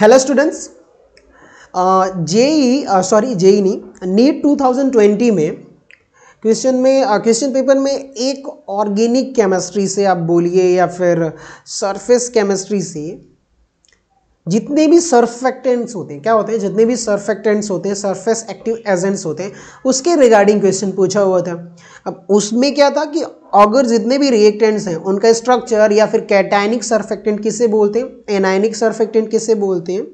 hello students JEE sorry JEE नी NEET 2020 में question में क्वेश्चन uh, पेपर में एक ऑर्गेनिक केमिस्ट्री से आप बोलिए या फिर सरफेस केमिस्ट्री से जितने भी सर्फेक्टेंट्स होते हैं क्या होते हैं जितने भी सर्फेक्टेंट्स होते हैं सरफेस एक्टिव एजेंट्स होते हैं उसके रिगार्डिंग क्वेश्चन पूछा हुआ था अब उसमें क्या था कि अगर जितने भी रिएक्टेंट्स हैं उनका स्ट्रक्चर या फिर कैटाइनिक सर्फेक्टेंट किसे बोलते हैं एनाइनिक सर्फेक्टेंट किसे बोलते हैं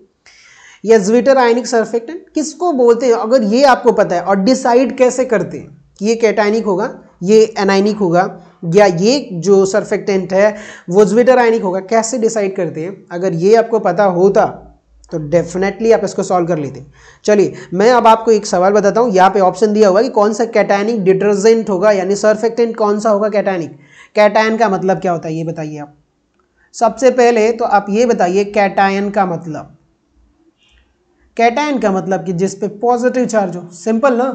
या ज्विटर आयनिक सर्फेक्टेंट किसको बोलते हैं अगर ये आपको पता है और डिसाइड कैसे करते हैं कि ये कैटाइनिक होगा ये एनाइनिक होगा या ये जो सरफेक्टेंट है वो ज्विटर आयनिक होगा कैसे डिसाइड करते हैं अगर ये आपको पता होता तो डेफिनेटली आप इसको सॉल्व कर लेते चलिए मैं अब आपको एक सवाल बताता हूँ यहाँ पे ऑप्शन दिया हुआ कि कौन सा कैटैनिक डिटर्जेंट होगा यानी सरफेक्टेंट कौन सा होगा कैटानिक कैटायन का मतलब क्या होता है ये बताइए आप सबसे पहले तो आप ये बताइए कैटायन का मतलब कैटायन का मतलब कि जिस पे पॉजिटिव चार्ज हो सिंपल ना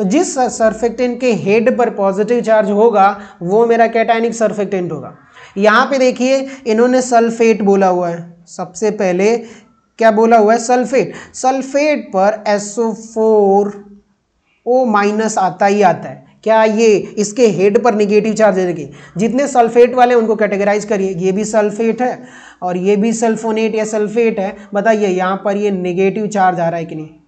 तो जिस सर्फेक्टेंट के हेड पर पॉजिटिव चार्ज होगा वो मेरा कैटाइनिक सर्फेक्टेंट होगा यहाँ पे देखिए इन्होंने सल्फेट बोला हुआ है सबसे पहले क्या बोला हुआ है सल्फेट सल्फेट पर एसओ फोर ओ माइनस आता ही आता है क्या ये इसके हेड पर निगेटिव चार्ज देखिए जितने सल्फेट वाले उनको कैटेगराइज करिए ये भी सल्फेट है और ये भी सल्फोनेट या सल्फेट है बताइए यहाँ पर ये निगेटिव चार्ज आ रहा है कि नहीं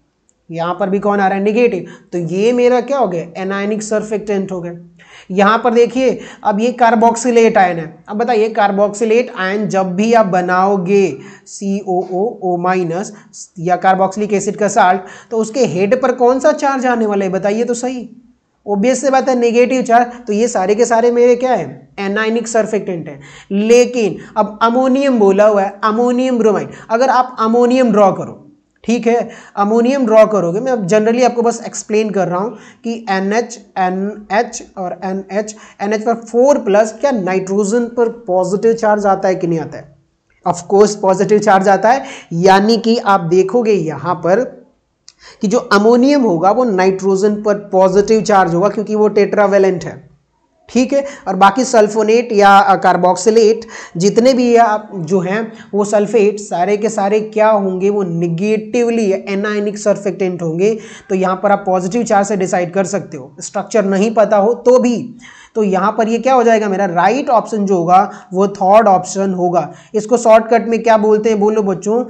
यहाँ पर भी कौन आ रहा है निगेटिव तो ये मेरा क्या हो गया एनायनिक सर्फेक्टेंट हो गया यहाँ पर देखिए अब ये कार्बोक्सिलेट आयन है अब बताइए कार्बोक्सिलेट आयन जब भी आप बनाओगे C O O O minus या कार्बोक्सिलिक एसिड का साल्ट तो उसके हेड पर कौन सा चार्ज आने वाला है बताइए तो सही ओबियस से बात है नेगेटिव चार्ज तो ये सारे के सारे मेरे क्या है एनाइनिक सर्फेक्टेंट है लेकिन अब अमोनियम बोला हुआ है अमोनियम ब्रोमाइड अगर आप अमोनियम ड्रॉ करो ठीक है अमोनियम ड्रॉ करोगे मैं अब जनरली आपको बस एक्सप्लेन कर रहा हूँ कि एन एच एन एच और एन एच एन एच पर फोर प्लस क्या नाइट्रोजन पर पॉजिटिव चार्ज आता है कि नहीं आता है ऑफकोर्स पॉजिटिव चार्ज आता है यानी कि आप देखोगे यहाँ पर कि जो अमोनियम होगा वो नाइट्रोजन पर पॉजिटिव चार्ज होगा क्योंकि वो टेट्रावेलेंट है ठीक है और बाकी सल्फोनेट या कार्बोक्सिलेट जितने भी आप जो हैं वो सल्फेट सारे के सारे क्या होंगे वो निगेटिवली एनाइनिक सर्फेक्टेंट होंगे तो यहाँ पर आप पॉजिटिव चार्ज से डिसाइड कर सकते हो स्ट्रक्चर नहीं पता हो तो भी तो यहाँ पर ये क्या हो जाएगा मेरा राइट right ऑप्शन जो होगा वो थर्ड ऑप्शन होगा इसको शॉर्टकट में क्या बोलते हैं बोलो बच्चों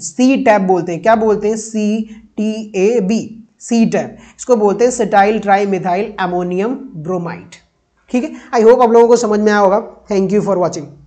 सी टैप बोलते हैं क्या बोलते हैं C T A B C tab इसको बोलते हैं cetyl trimethyl ammonium bromide ठीक है आई होप आप लोगों को समझ में आया होगा थैंक यू फॉर वॉचिंग